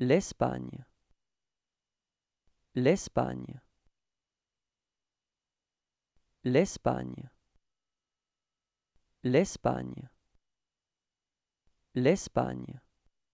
L'Espagne. L'Espagne. L'Espagne. L'Espagne. L'Espagne.